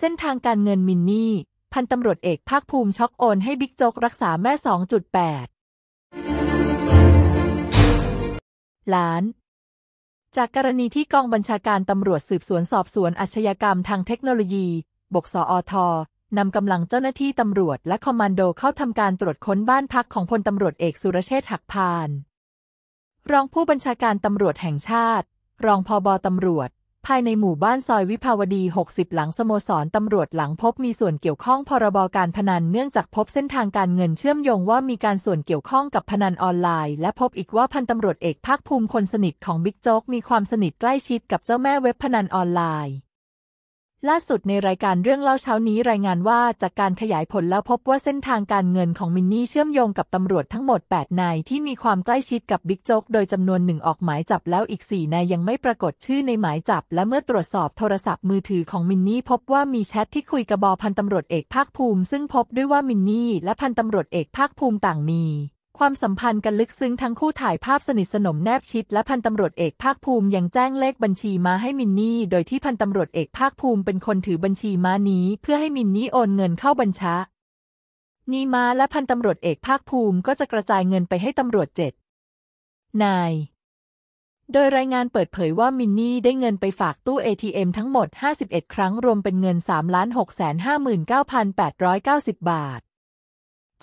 เส้นทางการเงินมินนี่ พันตำรวจเอกภาคภูมิช็อกโอน ให้บิ๊กโจ๊กรักษาแม่ 2.8ล้าน จากกรณีที่กองบัญชาการตำรวจสืบสวนสอบสวนอาชญากรรมทางเทคโนโลยี บกสอทนำกำลังเจ้าหน้าที่ตำรวจ และคอมมานโดเข้าทำการตรวจค้นบ้านพักของพลตำรวจเอกสุรเชษฐหักพาน รองผู้บัญชาการตำรวจแห่งชาติ รองพอบอตำรวจภายในหมู่บ้านซอยวิภาวดี 60 หลังสโมสรตำรวจหลังพบมีส่วนเกี่ยวข้อง พรบการพนัน เนื่องจากพบเส้นทางการเงินเชื่อมโยงว่ามีการส่วนเกี่ยวข้องกับพนันออนไลน์ และพบอีกว่าพันตำรวจเอกภาคภูมิคนสนิทของบิ๊กโจ๊กมีความสนิทใกล้ชิดกับเจ้าแม่เว็บพนันออนไลน์ล่าสุดในรายการเรื่องเล่าเช้านี้รายงานว่าจากการขยายผลแล้วพบว่าเส้นทางการเงินของมินนี่เชื่อมโยงกับตำรวจทั้งหมด8นายที่มีความใกล้ชิดกับบิ๊กโจ๊กโดยจำนวนหนึ่งออกหมายจับแล้วอีก4นายยังไม่ปรากฏชื่อในหมายจับและเมื่อตรวจสอบโทรศัพท์มือถือของมินนี่พบว่ามีแชทที่คุยกับบอพันตำรวจเอกภาคภูมิซึ่งพบด้วยว่ามินนี่และพันตำรวจเอกภาคภูมิต่างมีความสัมพันธ์กันลึกซึ้งทั้งคู่ถ่ายภาพสนิทสนมแนบชิด และพันตำรวจเอกภาคภูมิยังแจ้งเลขบัญชีมาให้มินนี่ โดยที่พันตำรวจเอกภาคภูมิเป็นคนถือบัญชีมานี้ เพื่อให้มินนี่โอนเงินเข้าบัญชานีมาและพันตำรวจเอกภาคภูมิก็จะกระจายเงินไปให้ตำรวจเจ็ดนายโดยรายงานเปิดเผยว่ามินนี่ได้เงินไปฝากตู้ ATM ทั้งหมด 51 ครั้งรวมเป็นเงิน3 6 5 9 8 9 0 บาท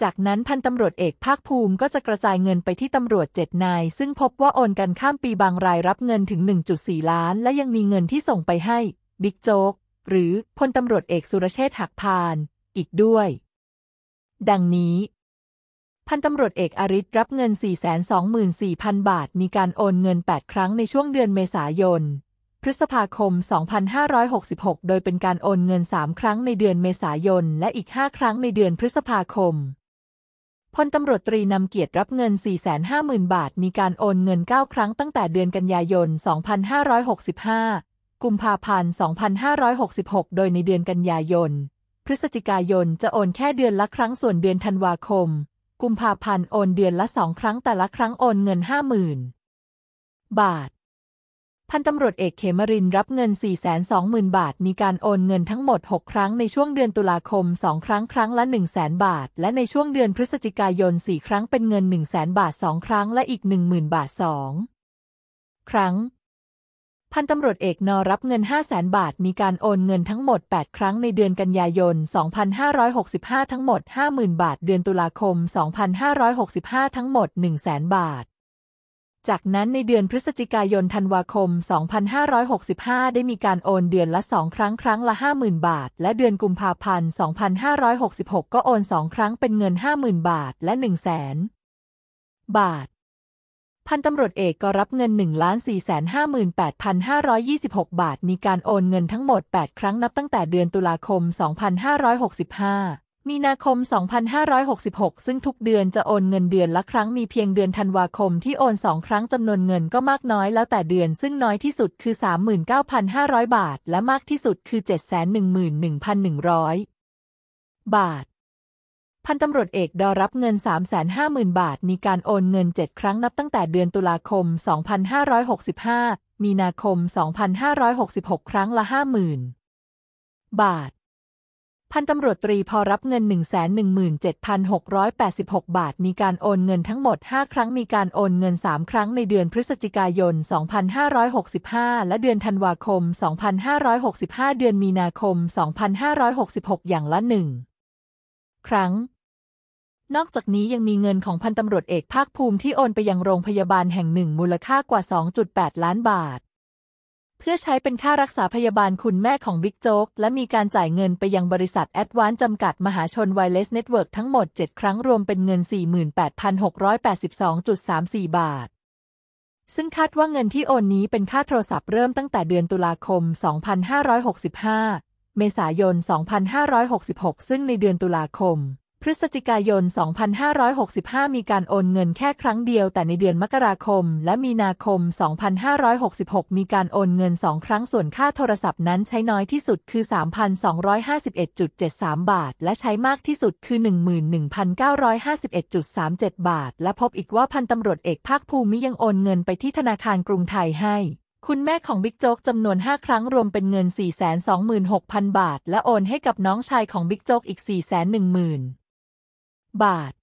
จากนั้นพันตำรวจเอกภาคภูมิก็จะกระจายเงินไปที่ตำรวจเจ็ดนาย ซึ่งพบว่าโอนกันข้ามปีบางรายรับเงินถึง 1.4 ล้าน และยังมีเงินที่ส่งไปให้บิ๊กโจ๊ก หรือพลตำรวจเอกสุรเชษฐ์หักพานอีกด้วย ดังนี้ พันตำรวจเอกอริศรับเงิน 424,000 บาท มีการโอนเงิน 8 ครั้งในช่วงเดือนเมษายน พฤษภาคม 2566 โดยเป็นการโอนเงิน3ครั้งในเดือนเมษายน และอีก5ครั้งในเดือนพฤษภาคมพลตำรวจตรีนำเกียรติรับเงิน 450,000 บาท มีการโอนเงิน 9 ครั้งตั้งแต่เดือนกันยายน 2565 กุมภาพันธ์ 2566 โดยในเดือนกันยายน พฤศจิกายนจะโอนแค่เดือนละครั้ง ส่วนเดือนธันวาคม กุมภาพันธ์โอนเดือนละสองครั้ง แต่ละครั้งโอนเงิน 50,000 บาทพันตำรวจเอกเขมรินรับเงิน 420,000 บาท มีการโอนเงินทั้งหมด 6 ครั้งในช่วงเดือนตุลาคม 2 ครั้ง ครั้งละ 100,000 บาท และในช่วงเดือนพฤศจิกายน 4 ครั้ง เป็นเงิน 100,000 บาท 2 ครั้ง และอีก 10,000 บาท 2 ครั้ง พันตำรวจเอกนอรับเงิน 500,000 บาท มีการโอนเงินทั้งหมด 8 ครั้ง ในเดือนกันยายน 2565 ทั้งหมด 50,000 บาท เดือนตุลาคม 2565 ทั้งหมด 100,000 บาทจากนั้นในเดือนพฤศจิกายนธันวาคม 2565 ได้มีการโอนเดือนละสองครั้ง ครั้งละ50,000 บาท และเดือนกุมภาพันธ์2566 ก็โอนสองครั้งเป็นเงิน 50,000 บาทและ 1 0 0 0 0แสนบาท พันตำรวจเอกก็รับเงิน1,458,526 บาท มีการโอนเงินทั้งหมด 8 ครั้งนับตั้งแต่เดือนตุลาคม 2565มีนาคม 2566 ซึ่งทุกเดือนจะโอนเงินเดือนละครั้งมีเพียงเดือนธันวาคมที่โอนสองครั้งจำนวนเงินก็มากน้อยแล้วแต่เดือนซึ่งน้อยที่สุดคือ 39,500 บาท และมากที่สุดคือ 711,100 บาท พันตำรวจเอกดอรับเงิน 350,000 บาทมีการโอนเงิน 7 ครั้งนับตั้งแต่เดือนตุลาคม 2565 มีนาคม 2566 ครั้งละ50,000บาทพันตำรวจตรีพอรับเงิน 117,686 บาท มีการโอนเงินทั้งหมด 5 ครั้งมีการโอนเงิน 3 ครั้งในเดือนพฤศจิกายน 2565 และเดือนธันวาคม 2565 เดือนมีนาคม 2566 อย่างละหนึ่ง ครั้ง นอกจากนี้ยังมีเงินของพันตำรวจเอกภาคภูมิที่โอนไปยังโรงพยาบาลแห่งหนึ่ง มูลค่ากว่า 2.8 ล้านบาทเพื่อใช้เป็นค่ารักษาพยาบาลคุณแม่ของบิ๊กโจ๊กและมีการจ่ายเงินไปยังบริษัทแอดวานจำกัดมหาชนไวเลสเน็ตเวิร์กทั้งหมด 7 ครั้งรวมเป็นเงิน 48,682.34 บาท ซึ่งคาดว่าเงินที่โอนนี้เป็นค่าโทรศัพท์เริ่มตั้งแต่เดือนตุลาคม 2565 เมษายน 2566 ซึ่งในเดือนตุลาคมพฤศจิกายน 2565 มีการโอนเงินแค่ครั้งเดียวแต่ในเดือนมกราคม และมีนาคม 2566 มีการโอนเงิน 2 ครั้ง ส่วนค่าโทรศัพท์นั้นใช้น้อยที่สุดคือ 3,251.73 บาท และใช้มากที่สุดคือ 11,951.37 บาท และพบอีกว่าพันตำรวจเอกภาคภูมิยังโอนเงินไปที่ธนาคารกรุงไทยให้ คุณแม่ของบิ๊กโจ๊กจำนวน5 ครั้งรวมเป็นเงิน 426,000 บาท และโอนให้กับน้องชายของบิ๊กโจ๊กอีก410,000บาท